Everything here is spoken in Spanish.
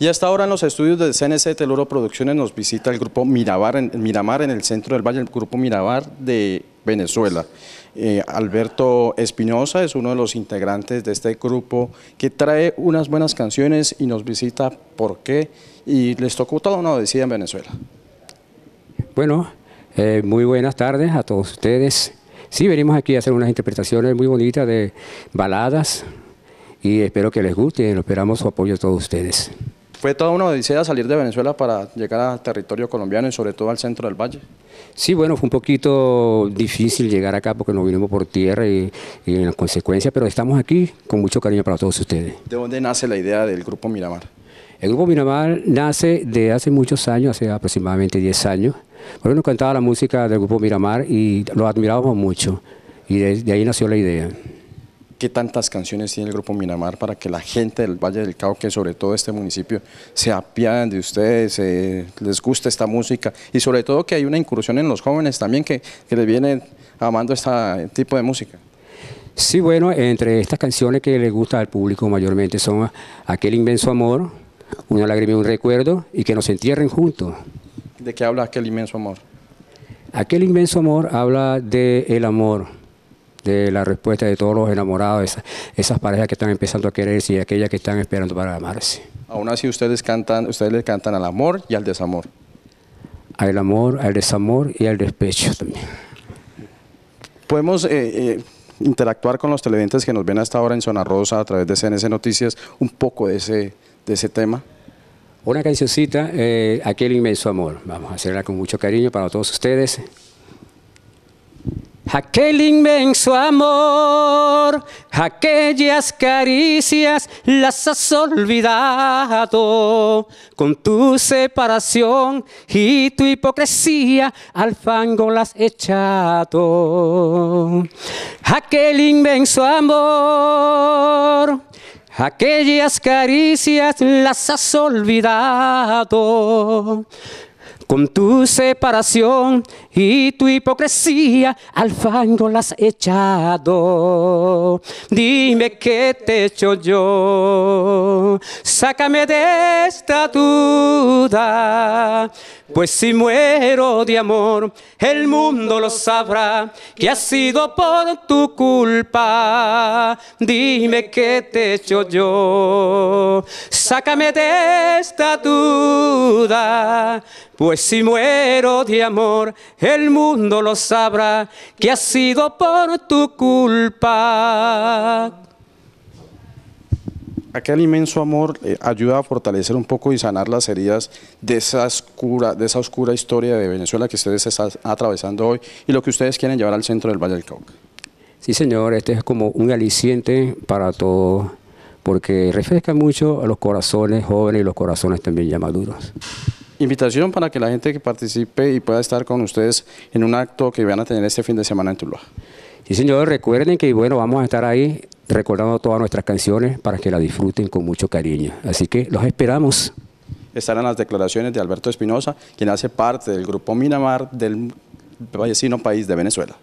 Y hasta ahora en los estudios de CNC Teluro Producciones nos visita el grupo Miramar en, el centro del Valle, el grupo Miramar de Venezuela. Eh, Alberto Espinosa es uno de los integrantes de este grupo que trae unas buenas canciones y nos visita por qué y les tocó toda una odisea en Venezuela. Bueno, eh, muy buenas tardes a todos ustedes. Sí, venimos aquí a hacer unas interpretaciones muy bonitas de baladas y espero que les guste, esperamos su apoyo a todos ustedes fue toda una odisea salir de Venezuela para llegar a territorio colombiano y sobre todo al centro del valle. Sí, bueno, fue un poquito difícil llegar acá porque nos vinimos por tierra y, y en consecuencia, pero estamos aquí con mucho cariño para todos ustedes. ¿De dónde nace la idea del Grupo Miramar? El Grupo Miramar nace de hace muchos años, hace aproximadamente 10 años. Bueno, nos cantaba la música del Grupo Miramar y lo admirábamos mucho y de ahí nació la idea qué tantas canciones tiene el Grupo Minamar para que la gente del Valle del Cauca, sobre todo este municipio, se apiadan de ustedes, eh, les guste esta música y sobre todo que hay una incursión en los jóvenes también que, les viene amando este tipo de música. Sí, bueno, entre estas canciones que le gusta al público mayormente son Aquel inmenso amor, Una lágrima y un recuerdo y Que nos entierren juntos. ¿De qué habla Aquel inmenso amor? Aquel inmenso amor habla del amor, de la respuesta de todos los enamorados, esas, parejas que están empezando a quererse y aquellas que están esperando para amarse. Aún así ustedes cantan, ustedes le cantan al amor y al desamor. Al amor, al desamor y al despecho también. Podemos eh, eh, interactuar con los televidentes que nos ven hasta ahora en Zona Rosa a través de CNS Noticias un poco de ese, de ese tema. Una cancioncita, eh, Aquel inmenso amor. Vamos a hacerla con mucho cariño para todos ustedes. Aquel inmenso amor, aquellas caricias las has olvidado. Con tu separación y tu hipocresía al fango las echado. Aquel inmenso amor. Aquellas caricias las has olvidado. Con tu separación y tu hipocresía al fango las has echado. Dime qué te echo yo. Sácame de esta duda. Pues si muero de amor, el mundo lo sabrá que ha sido por tu culpa. Dime qué te he yo. Sácame de esta duda. Pues si muero de amor, el mundo lo sabrá que ha sido por tu culpa aquel inmenso amor eh, ayuda a fortalecer un poco y sanar las heridas de esa, oscura, de esa oscura historia de Venezuela que ustedes están atravesando hoy y lo que ustedes quieren llevar al centro del Valle del Cauca. Sí, señor, este es como un aliciente para todos, porque refresca mucho a los corazones jóvenes y los corazones también ya maduros invitación para que la gente que participe y pueda estar con ustedes en un acto que van a tener este fin de semana en Tuluá. Sí, señor, recuerden que bueno, vamos a estar ahí recordando todas nuestras canciones para que la disfruten con mucho cariño. Así que los esperamos. Estarán las declaraciones de Alberto Espinosa, quien hace parte del Grupo Minamar del vecino país de Venezuela.